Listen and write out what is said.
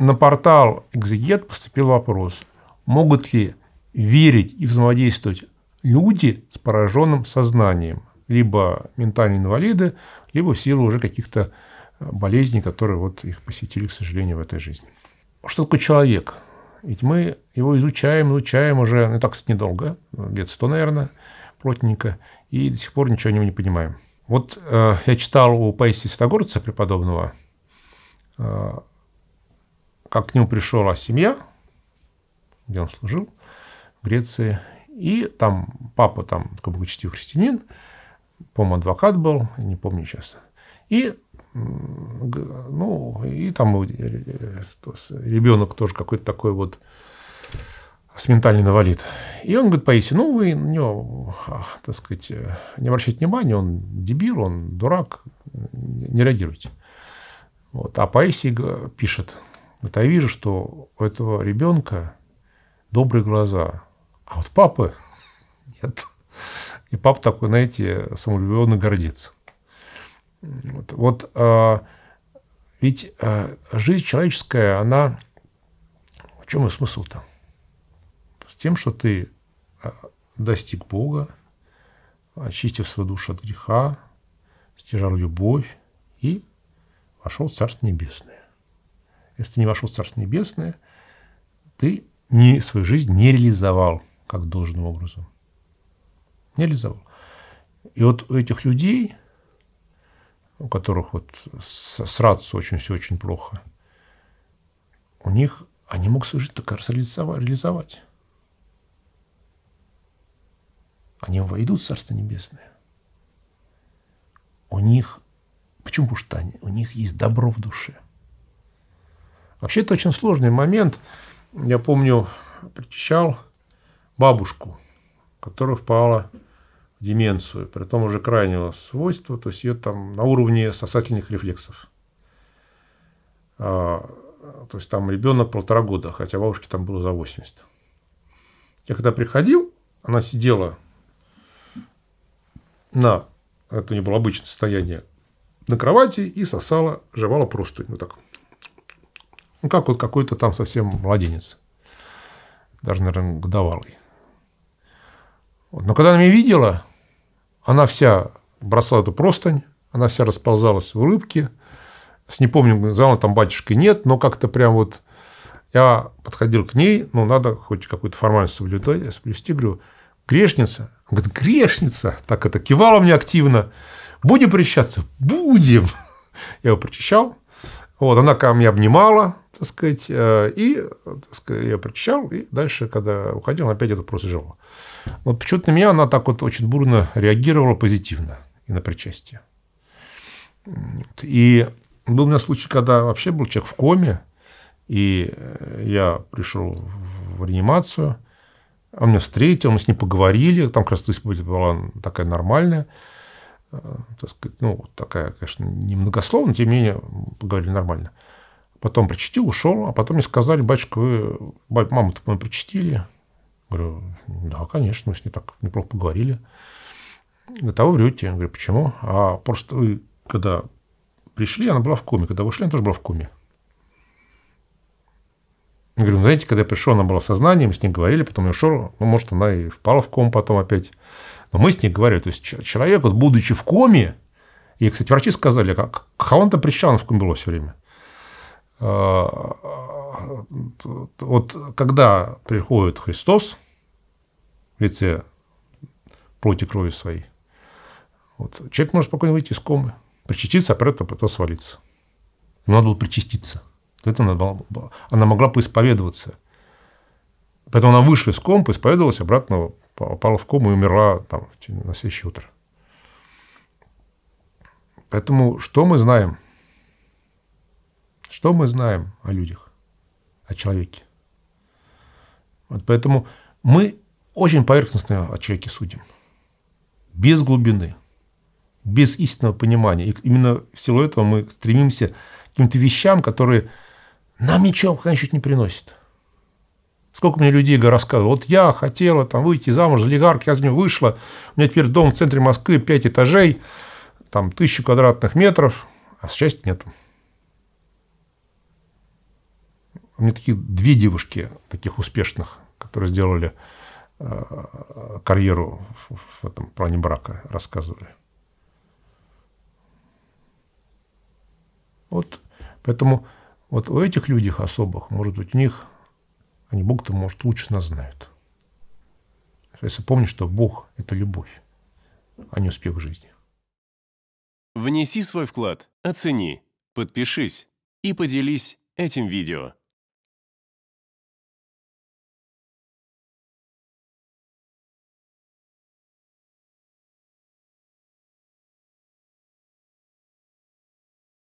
на портал «Экзегет» поступил вопрос, могут ли верить и взаимодействовать люди с пораженным сознанием, либо ментальные инвалиды, либо в силу уже каких-то э, болезней, которые вот их посетили, к сожалению, в этой жизни. Что такое человек? Ведь мы его изучаем, изучаем уже, ну так, сказать, недолго, лет сто, наверное, плотненько, и до сих пор ничего о нем не понимаем. Вот э, я читал у Паисия Святогорца, преподобного, э, как к нему пришла семья, где он служил, в Греции. И там папа там как бы чтив христианин, по-моему, адвокат был, не помню сейчас. И ну, и там э, ребенок тоже какой-то такой вот с ментальный инвалид. И он говорит Паисий, ну, вы на него, так сказать, э, не обращайте внимания, он дебил, он дурак, э, не реагируйте. Вот. А Паисий пишет, вот я вижу, что у этого ребенка добрые глаза, а вот папы нет. И папа такой, знаете, самолюбовно гордится. Вот, вот а, ведь а, жизнь человеческая, она... В чем и смысл-то? С тем, что ты а, достиг Бога, очистив свою душу от греха, стяжал любовь и вошел в Царство Небесное. Если ты не вошел в Царство Небесное, ты не, свою жизнь не реализовал как должным образом. Не реализовал. И вот у этих людей, у которых вот с, с очень все очень плохо, у них они могут свою жизнь так раз реализовать. Они войдут в Царство Небесное. У них, почему? Потому что они, у них есть добро в душе – Вообще это очень сложный момент. Я помню, причащал бабушку, которая впала в деменцию, при том уже крайнего свойства, то есть ее там на уровне сосательных рефлексов. А, то есть там ребенок полтора года, хотя бабушке там было за 80. Я когда приходил, она сидела на, это не нее было обычное состояние, на кровати и сосала, жевала просто Вот так. Ну, как вот какой-то там совсем младенец. Даже, наверное, годовалый. Вот. Но когда она меня видела, она вся бросала эту простынь, она вся расползалась в улыбке. С не помню, зала там батюшки нет, но как-то прям вот я подходил к ней, ну, надо хоть какую-то формальность соблюдать, я соблюсти, говорю, грешница. Он говорит, грешница. Так это кивала мне активно. Будем причащаться? Будем. Я его причащал. Вот, она ко мне обнимала, так сказать, э, и так сказать, я прочищал, и дальше, когда уходил, опять это просто жила. Вот почему-то на меня она так вот очень бурно реагировала позитивно и на причастие. И был у меня случай, когда вообще был человек в коме, и э, я пришел в реанимацию, он меня встретил, мы с ним поговорили, там как раз была такая нормальная, Э, так сказать, ну, такая, конечно, немногословно, тем не менее, поговорили нормально. Потом причастил, ушел, а потом мне сказали, батюшка, вы маму-то, по-моему, причастили. Говорю, да, конечно, мы с ней так неплохо поговорили. Говорит, а вы врете. Я говорю, почему? А просто вы, когда пришли, она была в коме. Когда вышли, она тоже была в коме. Я говорю, ну, знаете, когда я пришел, она была в сознании, мы с ней говорили, потом я шел, ну, может, она и впала в ком потом опять. Но мы с ней говорили. То есть, человек, вот, будучи в коме, и, кстати, врачи сказали, как он-то причина в коме было все время. А, вот когда приходит Христос в лице плоти крови своей, вот, человек может спокойно выйти из комы, причаститься, а при потом свалиться. Ему надо было причаститься. Это она, она могла исповедоваться, Поэтому она вышла из ком, исповедовалась, обратно попала в кому и умерла там, на следующее утро. Поэтому что мы знаем? Что мы знаем о людях, о человеке? Вот поэтому мы очень поверхностно о человеке судим. Без глубины, без истинного понимания. И именно в силу этого мы стремимся к каким-то вещам, которые нам ничего пока ничего не приносит. Сколько мне людей рассказывало. Вот я хотела там выйти замуж за олигарх, я из него вышла. У меня теперь дом в центре Москвы, 5 этажей, там тысячу квадратных метров, а счастья нету. У меня такие две девушки, таких успешных, которые сделали э, карьеру в этом плане брака, рассказывали. Вот поэтому вот у этих людей особых, может быть, у них, они Бог-то, может, лучше нас знают. Если помнишь, что Бог – это любовь, а не успех в жизни. Внеси свой вклад, оцени, подпишись и поделись этим видео.